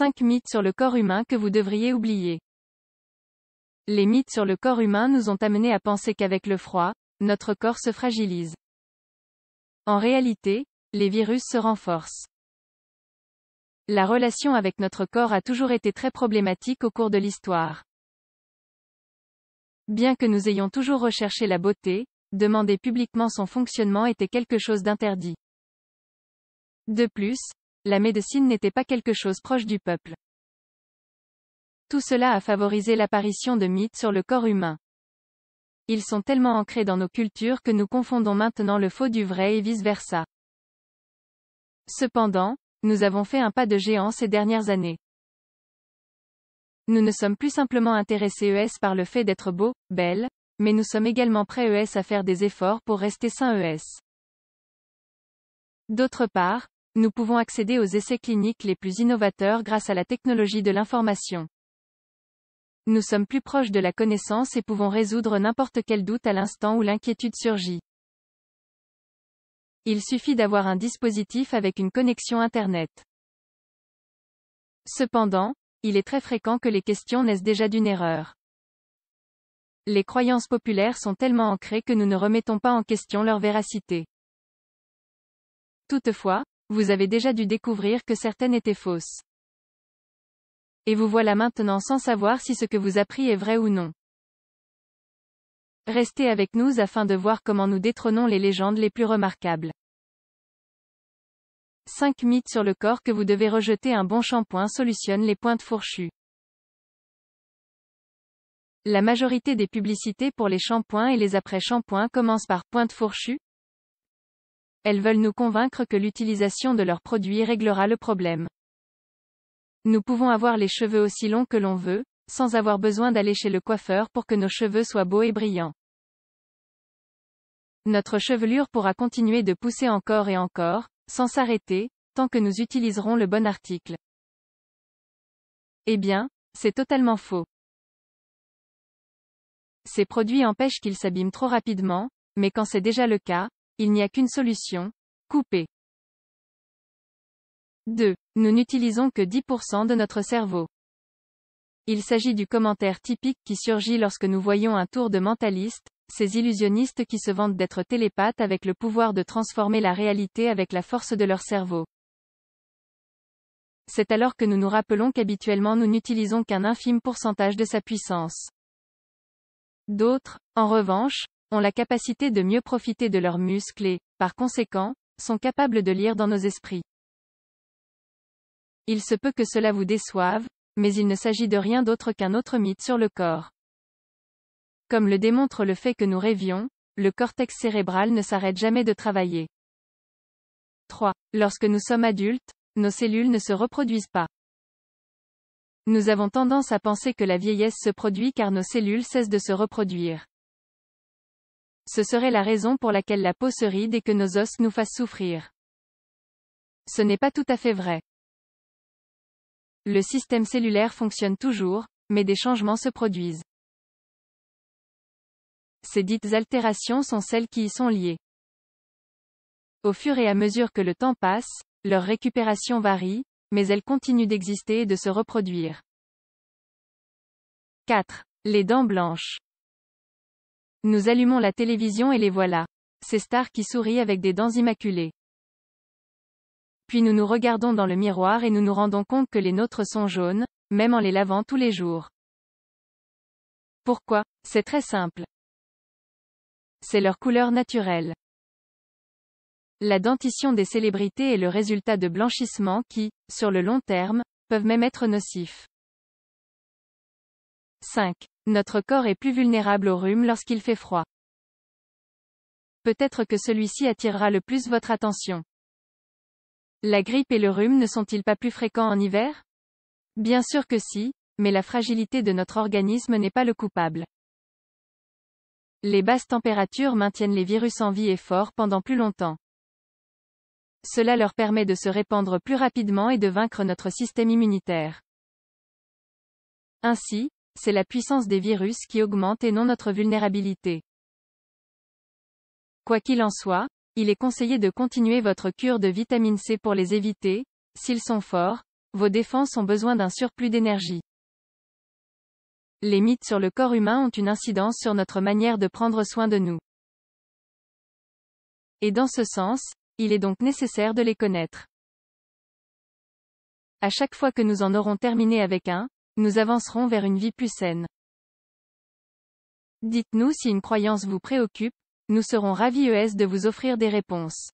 5 mythes sur le corps humain que vous devriez oublier. Les mythes sur le corps humain nous ont amenés à penser qu'avec le froid, notre corps se fragilise. En réalité, les virus se renforcent. La relation avec notre corps a toujours été très problématique au cours de l'histoire. Bien que nous ayons toujours recherché la beauté, demander publiquement son fonctionnement était quelque chose d'interdit. De plus, la médecine n'était pas quelque chose proche du peuple. Tout cela a favorisé l'apparition de mythes sur le corps humain. Ils sont tellement ancrés dans nos cultures que nous confondons maintenant le faux du vrai et vice-versa. Cependant, nous avons fait un pas de géant ces dernières années. Nous ne sommes plus simplement intéressés ES par le fait d'être beau, belle, mais nous sommes également prêts ES à faire des efforts pour rester sains ES. D'autre part, nous pouvons accéder aux essais cliniques les plus innovateurs grâce à la technologie de l'information. Nous sommes plus proches de la connaissance et pouvons résoudre n'importe quel doute à l'instant où l'inquiétude surgit. Il suffit d'avoir un dispositif avec une connexion Internet. Cependant, il est très fréquent que les questions naissent déjà d'une erreur. Les croyances populaires sont tellement ancrées que nous ne remettons pas en question leur véracité. Toutefois, vous avez déjà dû découvrir que certaines étaient fausses. Et vous voilà maintenant sans savoir si ce que vous appris est vrai ou non. Restez avec nous afin de voir comment nous détrônons les légendes les plus remarquables. 5 mythes sur le corps que vous devez rejeter Un bon shampoing solutionne les pointes fourchues. La majorité des publicités pour les shampoings et les après-shampoings commencent par pointes fourchues, elles veulent nous convaincre que l'utilisation de leurs produits réglera le problème. Nous pouvons avoir les cheveux aussi longs que l'on veut, sans avoir besoin d'aller chez le coiffeur pour que nos cheveux soient beaux et brillants. Notre chevelure pourra continuer de pousser encore et encore, sans s'arrêter, tant que nous utiliserons le bon article. Eh bien, c'est totalement faux. Ces produits empêchent qu'ils s'abîment trop rapidement, mais quand c'est déjà le cas, il n'y a qu'une solution. Couper. 2. Nous n'utilisons que 10% de notre cerveau. Il s'agit du commentaire typique qui surgit lorsque nous voyons un tour de mentaliste, ces illusionnistes qui se vantent d'être télépathes avec le pouvoir de transformer la réalité avec la force de leur cerveau. C'est alors que nous nous rappelons qu'habituellement nous n'utilisons qu'un infime pourcentage de sa puissance. D'autres, en revanche, ont la capacité de mieux profiter de leurs muscles et, par conséquent, sont capables de lire dans nos esprits. Il se peut que cela vous déçoive, mais il ne s'agit de rien d'autre qu'un autre mythe sur le corps. Comme le démontre le fait que nous rêvions, le cortex cérébral ne s'arrête jamais de travailler. 3. Lorsque nous sommes adultes, nos cellules ne se reproduisent pas. Nous avons tendance à penser que la vieillesse se produit car nos cellules cessent de se reproduire. Ce serait la raison pour laquelle la peau se ride et que nos os nous fassent souffrir. Ce n'est pas tout à fait vrai. Le système cellulaire fonctionne toujours, mais des changements se produisent. Ces dites altérations sont celles qui y sont liées. Au fur et à mesure que le temps passe, leur récupération varie, mais elles continuent d'exister et de se reproduire. 4. Les dents blanches. Nous allumons la télévision et les voilà. Ces stars qui sourient avec des dents immaculées. Puis nous nous regardons dans le miroir et nous nous rendons compte que les nôtres sont jaunes, même en les lavant tous les jours. Pourquoi C'est très simple. C'est leur couleur naturelle. La dentition des célébrités est le résultat de blanchissements qui, sur le long terme, peuvent même être nocifs. 5. Notre corps est plus vulnérable au rhume lorsqu'il fait froid. Peut-être que celui-ci attirera le plus votre attention. La grippe et le rhume ne sont-ils pas plus fréquents en hiver Bien sûr que si, mais la fragilité de notre organisme n'est pas le coupable. Les basses températures maintiennent les virus en vie et forts pendant plus longtemps. Cela leur permet de se répandre plus rapidement et de vaincre notre système immunitaire. Ainsi, c'est la puissance des virus qui augmente et non notre vulnérabilité. Quoi qu'il en soit, il est conseillé de continuer votre cure de vitamine C pour les éviter, s'ils sont forts, vos défenses ont besoin d'un surplus d'énergie. Les mythes sur le corps humain ont une incidence sur notre manière de prendre soin de nous. Et dans ce sens, il est donc nécessaire de les connaître. À chaque fois que nous en aurons terminé avec un, nous avancerons vers une vie plus saine. Dites-nous si une croyance vous préoccupe, nous serons ravis e de vous offrir des réponses.